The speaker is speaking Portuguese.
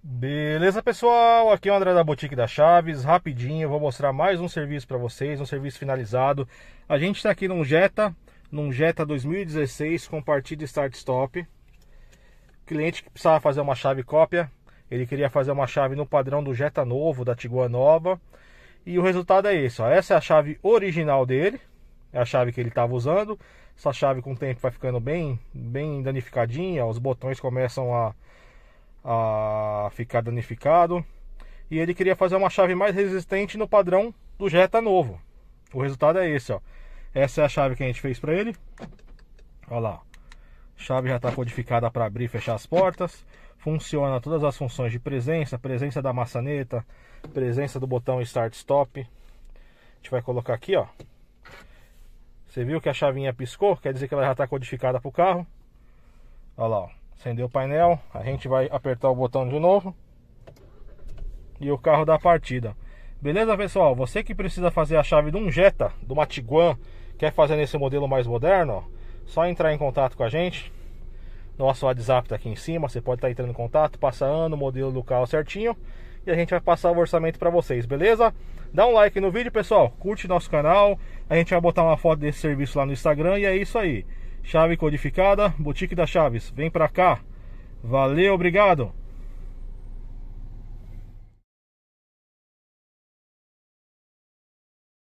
Beleza, pessoal? Aqui é o André da Boutique da Chaves. Rapidinho, eu vou mostrar mais um serviço para vocês, um serviço finalizado. A gente está aqui num Jetta, num Jetta 2016 com partida start stop. cliente que precisava fazer uma chave cópia, ele queria fazer uma chave no padrão do Jetta novo, da Tiguan nova. E o resultado é esse, ó. Essa é a chave original dele, é a chave que ele estava usando. Essa chave com o tempo vai ficando bem, bem danificadinha, os botões começam a a ficar danificado. E ele queria fazer uma chave mais resistente no padrão do Jetta novo. O resultado é esse, ó. Essa é a chave que a gente fez para ele. Olha lá. chave já está codificada para abrir e fechar as portas. Funciona todas as funções de presença, presença da maçaneta, presença do botão start stop. A gente vai colocar aqui, ó. Você viu que a chavinha piscou? Quer dizer que ela já está codificada para o carro. Olha lá, ó. Acendeu o painel, a gente vai apertar o botão de novo e o carro dá partida. Beleza, pessoal? Você que precisa fazer a chave de um Jetta, de uma Tiguan, quer fazer nesse modelo mais moderno, ó, só entrar em contato com a gente. Nosso WhatsApp tá aqui em cima, você pode estar tá entrando em contato, passando ano, modelo do carro certinho e a gente vai passar o orçamento para vocês, beleza? Dá um like no vídeo, pessoal, curte nosso canal, a gente vai botar uma foto desse serviço lá no Instagram e é isso aí. Chave codificada, Boutique da Chaves. Vem pra cá. Valeu, obrigado.